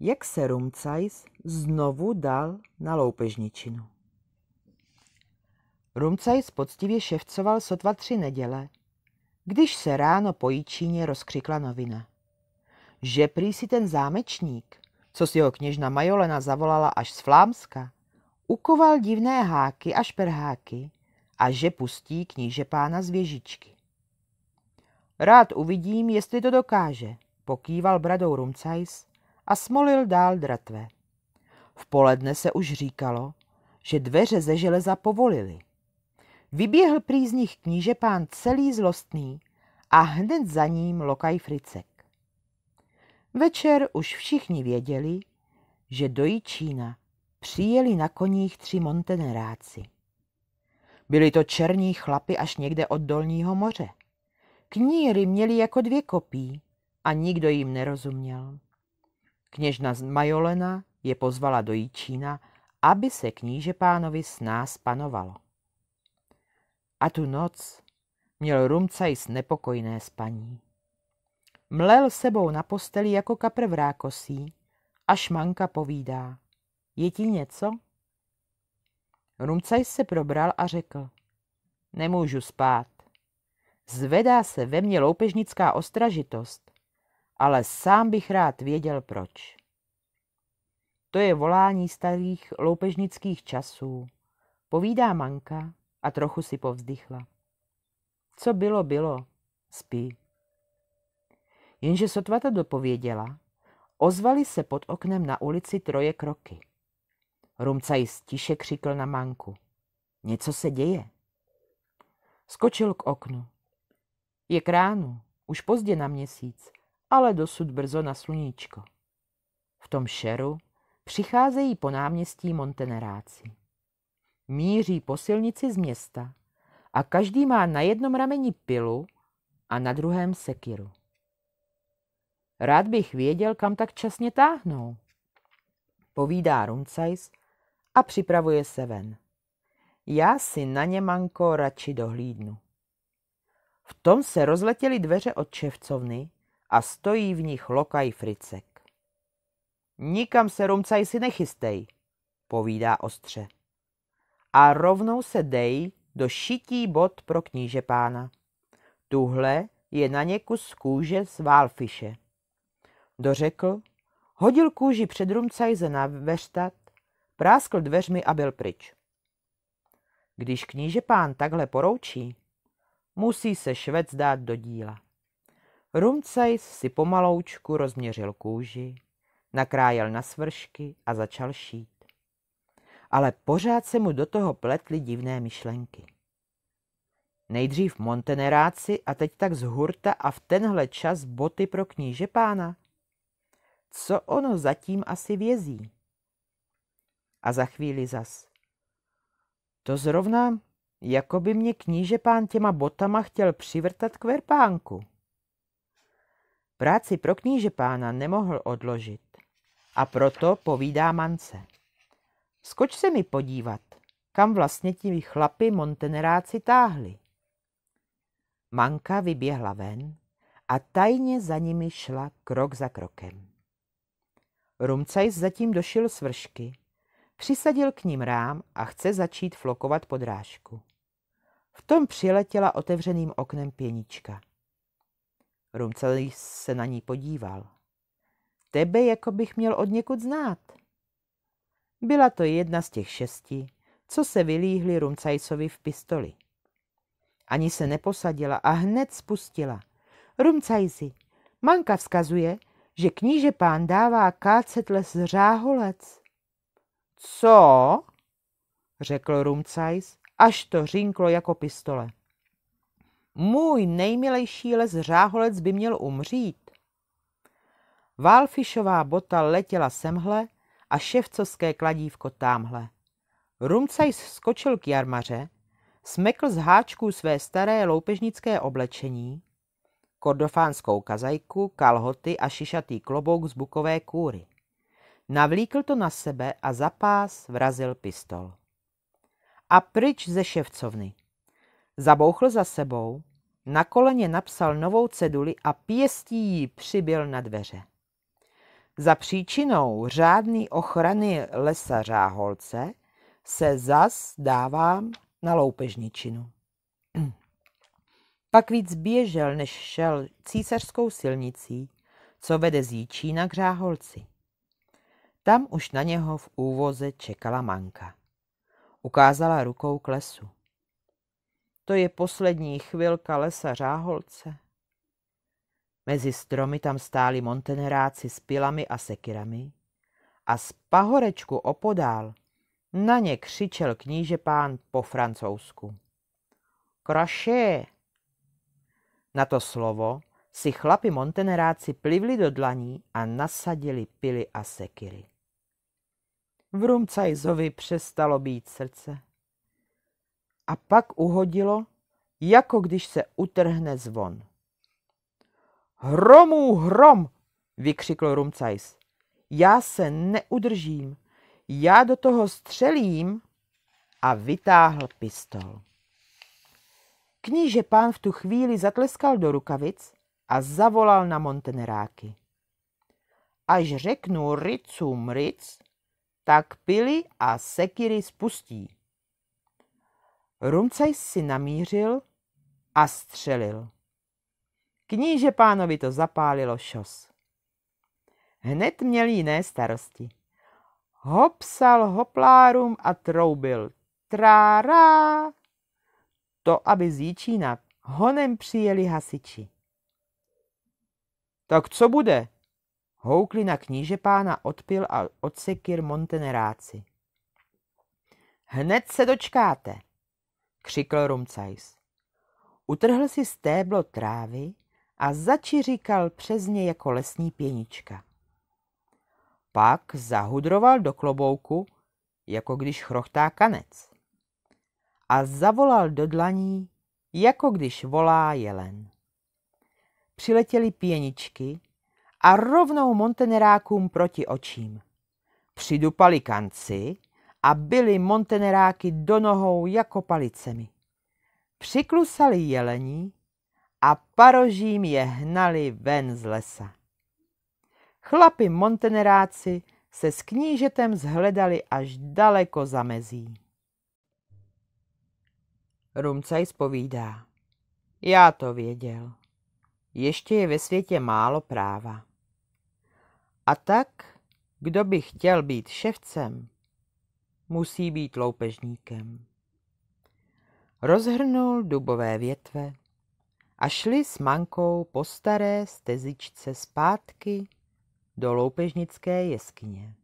jak se Rumcajs znovu dal na loupežničinu. Rumcajs poctivě ševcoval sotva tři neděle, když se ráno po jíčíně rozkřikla novina. Že prý si ten zámečník, co si ho kněžna Majolena zavolala až z Flámska, ukoval divné háky a šperháky a že pustí kníže pána z věžičky. Rád uvidím, jestli to dokáže, pokýval bradou Rumcajs a smolil dál dratve. V poledne se už říkalo, že dveře ze železa povolili. Vyběhl prý z nich kníže pán celý zlostný a hned za ním lokaj Fricek. Večer už všichni věděli, že do Jičína přijeli na koních tři monteneráci. Byli to černí chlapy až někde od dolního moře. Kníry měli jako dvě kopí a nikdo jim nerozuměl. Kněžna Majolena je pozvala do Jíčína, aby se kníže pánovi s nás panovalo. A tu noc měl Rumcajs nepokojné spaní. Mlel sebou na posteli jako kapr vrákosí, a šmanka povídá. Je ti něco? Rumcajs se probral a řekl. Nemůžu spát. Zvedá se ve mně loupežnická ostražitost ale sám bych rád věděl proč. To je volání starých loupežnických časů, povídá manka a trochu si povzdychla. Co bylo, bylo, spí. Jenže sotva to dopověděla, ozvali se pod oknem na ulici troje kroky. Rumcaj stiše křikl na manku. Něco se děje. Skočil k oknu. Je kránu, už pozdě na měsíc ale dosud brzo na sluníčko. V tom šeru přicházejí po náměstí Monteneráci. Míří po silnici z města a každý má na jednom rameni pilu a na druhém sekiru. Rád bych věděl, kam tak časně táhnou, povídá Runcajs a připravuje se ven. Já si na němanko radši dohlídnu. V tom se rozletěly dveře od ševcovny a stojí v nich lokaj Fricek. Nikam se rumcaj si nechystej, povídá ostře. A rovnou se dej do šití bod pro kníže pána. Tuhle je na něku kus kůže z válfiše. Dořekl, hodil kůži před rumcajze na veštat, práskl dveřmi a byl pryč. Když kníže pán takhle poroučí, musí se švec dát do díla. Rumcajs si pomaloučku rozměřil kůži, nakrájel na svršky a začal šít. Ale pořád se mu do toho pletly divné myšlenky. Nejdřív monteneráci a teď tak z hurta a v tenhle čas boty pro kníže pána. Co ono zatím asi vězí? A za chvíli zas. To zrovna, jako by mě kníže pán těma botama chtěl přivrtat k verpánku. Práci pro kníže pána nemohl odložit a proto povídá Mance. Skoč se mi podívat, kam vlastně ti chlapi monteneráci táhli. Manka vyběhla ven a tajně za nimi šla krok za krokem. Rumcajs zatím došil svršky, přisadil k ním rám a chce začít flokovat podrážku. V tom přiletěla otevřeným oknem pěnička. Rumcelý se na ní podíval. Tebe jako bych měl od někud znát. Byla to jedna z těch šesti, co se vylíhly Rumcajsovi v pistoli. Ani se neposadila a hned spustila. Rumcajzi, manka vzkazuje, že kníže pán dává kácet les řáholec. Co? řekl Rumcajs, až to řinklo jako pistole. Můj nejmilejší les řáholec by měl umřít. Válfišová bota letěla semhle a ševcovské kladívko támhle. Rumcajs skočil k jarmaře, smekl z háčků své staré loupežnické oblečení, kordofánskou kazajku, kalhoty a šišatý klobouk z bukové kůry. Navlíkl to na sebe a za pás vrazil pistol. A pryč ze ševcovny. Zabouchl za sebou, na koleně napsal novou ceduli a pěstí ji přibyl na dveře. Za příčinou řádný ochrany lesa Řáholce se zas dávám na loupežničinu. Pak víc běžel, než šel císařskou silnicí, co vede z Jíčína k Řáholci. Tam už na něho v úvoze čekala manka. Ukázala rukou k lesu. To je poslední chvilka lesa Řáholce. Mezi stromy tam stáli monteneráci s pilami a sekirami a z pahorečku opodál na ně křičel kníže pán po francouzsku. Kraše! Na to slovo si chlapi monteneráci plivli do dlaní a nasadili pily a sekiry. V Rumcajzovi přestalo být srdce a pak uhodilo, jako když se utrhne zvon. Hromů hrom, vykřikl Rumcajs. Já se neudržím, já do toho střelím a vytáhl pistol. Kníže pán v tu chvíli zatleskal do rukavic a zavolal na monteneráky. Až řeknu ricu mric, tak pily a sekiry spustí. Rumcaj si namířil a střelil. Kníže pánovi to zapálilo šos. Hned měl jiné starosti. Hopsal hoplárum a troubil. Trárá! To, aby z honem přijeli hasiči. Tak co bude? Houkli na kníže pána odpil a odsekir monteneráci. Hned se dočkáte křikl Rumcajs. Utrhl si stéblo trávy a začiříkal přes ně jako lesní pěnička. Pak zahudroval do klobouku, jako když chrochtá kanec. A zavolal do dlaní, jako když volá jelen. Přiletěly pěničky a rovnou montenerákům proti očím. Přidupali kanci a byli monteneráky do nohou jako palicemi. Přiklusali jelení a parožím je hnali ven z lesa. Chlapi monteneráci se s knížetem zhledali až daleko za mezí. Rumcaj zpovídá: Já to věděl. Ještě je ve světě málo práva. A tak, kdo by chtěl být ševcem, musí být loupežníkem. Rozhrnul dubové větve a šli s mankou po staré stezičce zpátky do loupežnické jeskyně.